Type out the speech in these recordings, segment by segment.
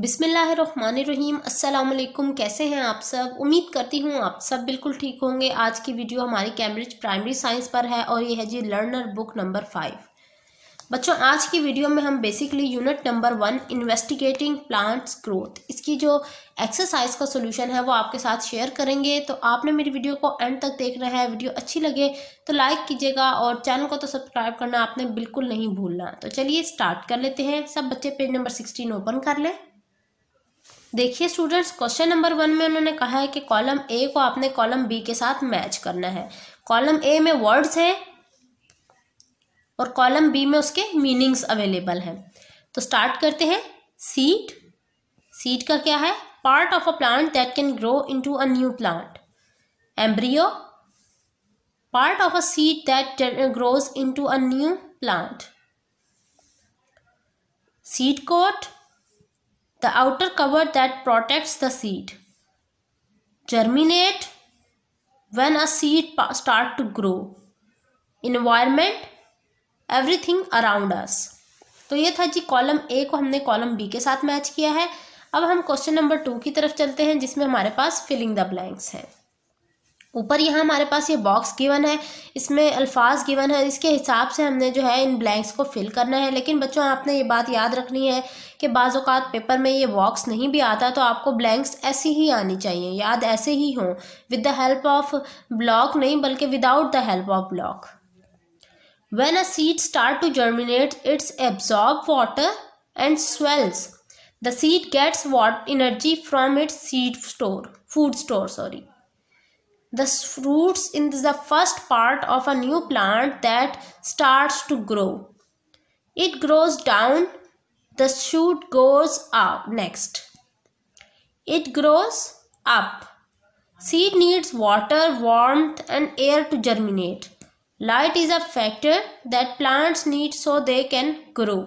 बिसमीम अल्लाम कैसे हैं आप सब उम्मीद करती हूँ आप सब बिल्कुल ठीक होंगे आज की वीडियो हमारी कैम्ब्रिज प्राइमरी साइंस पर है और ये है G learner book number five बच्चों आज की वीडियो में हम basically unit number one investigating plants growth इसकी जो एक्सरसाइज का सोल्यूशन है वो आपके साथ शेयर करेंगे तो आपने मेरी वीडियो को एंड तक देखना है वीडियो अच्छी लगे तो लाइक कीजिएगा और चैनल को तो सब्सक्राइब करना आपने बिल्कुल नहीं भूलना तो चलिए स्टार्ट कर लेते हैं सब बच्चे पेज नंबर सिक्सटीन ओपन कर लें देखिए स्टूडेंट्स क्वेश्चन नंबर वन में उन्होंने कहा है कि कॉलम ए को आपने कॉलम बी के साथ मैच करना है कॉलम ए में वर्ड्स है और कॉलम बी में उसके मीनिंग्स अवेलेबल हैं तो स्टार्ट करते हैं सीड सीड का क्या है part of a plant that can grow into a new plant embryo of a a that that into a new plant seed coat the outer cover that protects the seed. Germinate when a seed start to grow. Environment everything around us. तो ये था G column A को हमने column B के साथ match किया है अब हम क्वेश्चन नंबर टू की तरफ चलते हैं जिसमें हमारे पास फिलिंग द ब्लैंक्स हैं ऊपर यहाँ हमारे पास ये बॉक्स गिवन है इसमें अल्फाज गिवन है इसके हिसाब से हमने जो है इन ब्लैंक्स को फिल करना है लेकिन बच्चों आपने ये बात याद रखनी है कि बाज़ात पेपर में ये बॉक्स नहीं भी आता तो आपको ब्लैंक्स ऐसी ही आनी चाहिए याद ऐसे ही हों with the help of block नहीं बल्कि without the help of block when a seed start to germinate it's absorb water and swells the seed gets what energy from its seed store food store sorry the fruits in the first part of a new plant that starts to grow. It grows down, the shoot goes up next. It grows up. Seed needs water, warmth and air to germinate. Light is a factor that plants need so they can grow.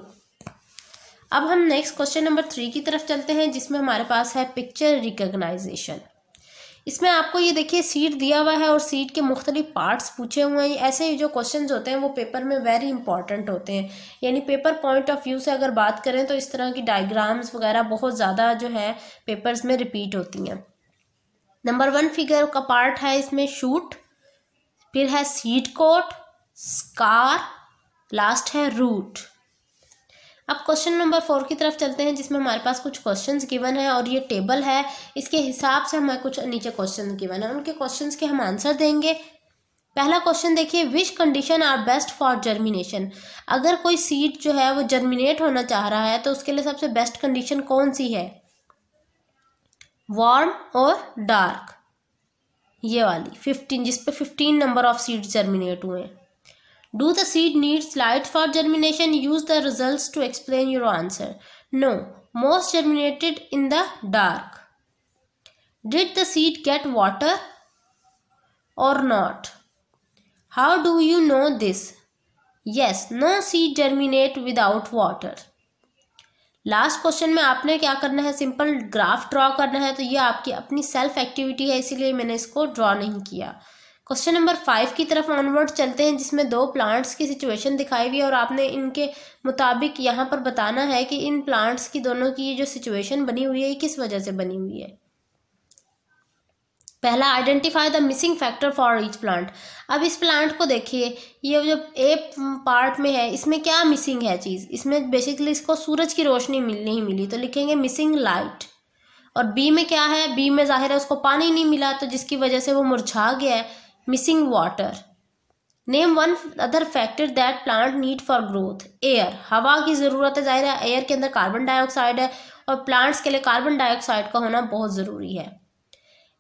अब हम next question number three की तरफ चलते हैं जिसमें हमारे पास है picture recognition इसमें आपको ये देखिए सीट दिया हुआ है और सीट के मुख्तलिफ पार्ट्स पूछे हुए हैं ऐसे जो क्वेश्चन होते हैं वो पेपर में वेरी इंपॉर्टेंट होते हैं यानी पेपर पॉइंट ऑफ व्यू से अगर बात करें तो इस तरह की डायग्राम्स वगैरह बहुत ज़्यादा जो है पेपर्स में रिपीट होती हैं नंबर वन फिगर का पार्ट है इसमें शूट फिर है सीट कोट स्कार लास्ट है रूट अब क्वेश्चन नंबर फोर की तरफ चलते हैं जिसमें हमारे पास कुछ क्वेश्चंस गिवन है और ये टेबल है इसके हिसाब से हमें कुछ नीचे क्वेश्चन गिवन है उनके क्वेश्चंस के हम आंसर देंगे पहला क्वेश्चन देखिए which condition are best for germination अगर कोई सीड जो है वो जर्मिनेट होना चाह रहा है तो उसके लिए सबसे बेस्ट कंडीशन कौन सी है वार्म और डार्क ये वाली फिफ्टीन जिसपे fifteen number of seed germinate हुए हैं Do the seed needs light for germination? Use the results to explain your answer. No, most germinated in the dark. Did the seed get water or not? How do you know this? Yes, no seed germinate without water. Last question में आपने क्या करना है simple graph draw करना है तो ये आपकी अपनी सेल्फ एक्टिविटी है इसीलिए मैंने इसको ड्रॉ नहीं किया क्वेश्चन नंबर फाइव की तरफ ऑनवर्ड चलते हैं जिसमें दो प्लांट्स की सिचुएशन दिखाई हुई है और आपने इनके मुताबिक यहाँ पर बताना है कि इन प्लांट्स की दोनों की ये जो सिचुएशन बनी हुई है ये किस वजह से बनी हुई है पहला identify the missing factor for each plant अब इस प्लांट को देखिए ये जो ए पार्ट में है इसमें क्या मिसिंग है चीज़ इसमें बेसिकली इसको सूरज की रोशनी मिल नहीं मिली तो लिखेंगे मिसिंग लाइट और बी में क्या है बी में जाहिर है उसको पानी नहीं मिला तो जिसकी वजह से वो मुरझा गया है missing water name one other factor that plant need for growth air हवा की ज़रूरत है जाहिर है एयर के अंदर कार्बन डाइऑक्साइड है और प्लांट्स के लिए कार्बन डाइऑक्साइड का होना बहुत ज़रूरी है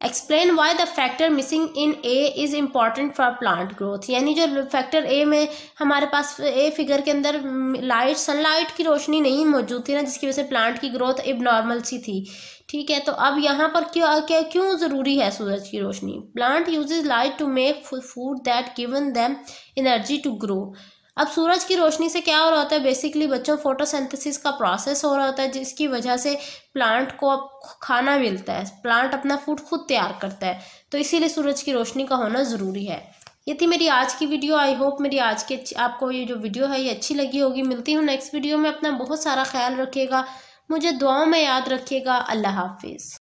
explain why the factor missing in A is important for plant growth यानी जो फैक्टर ए में हमारे पास ए फिगर के अंदर लाइट सनलाइट की रोशनी नहीं मौजूद थी ना जिसकी वजह से प्लांट की ग्रोथ इब नॉर्मल सी थी ठीक है तो अब यहाँ पर क्यों क्या क्यों ज़रूरी है सूरज की रोशनी plant use light to make food that given them energy to grow अब सूरज की रोशनी से क्या हो रहा होता है बेसिकली बच्चों फोटोसिंथेसिस का प्रोसेस हो रहा होता है जिसकी वजह से प्लांट को अब खाना मिलता है प्लांट अपना फूड खुद तैयार करता है तो इसीलिए सूरज की रोशनी का होना ज़रूरी है ये थी मेरी आज की वीडियो आई होप मेरी आज की आपको ये जो वीडियो है ये अच्छी लगी होगी मिलती हूँ नेक्स्ट वीडियो में अपना बहुत सारा ख्याल रखिएगा मुझे दुआओं में याद रखिएगा अल्लाह हाफिज़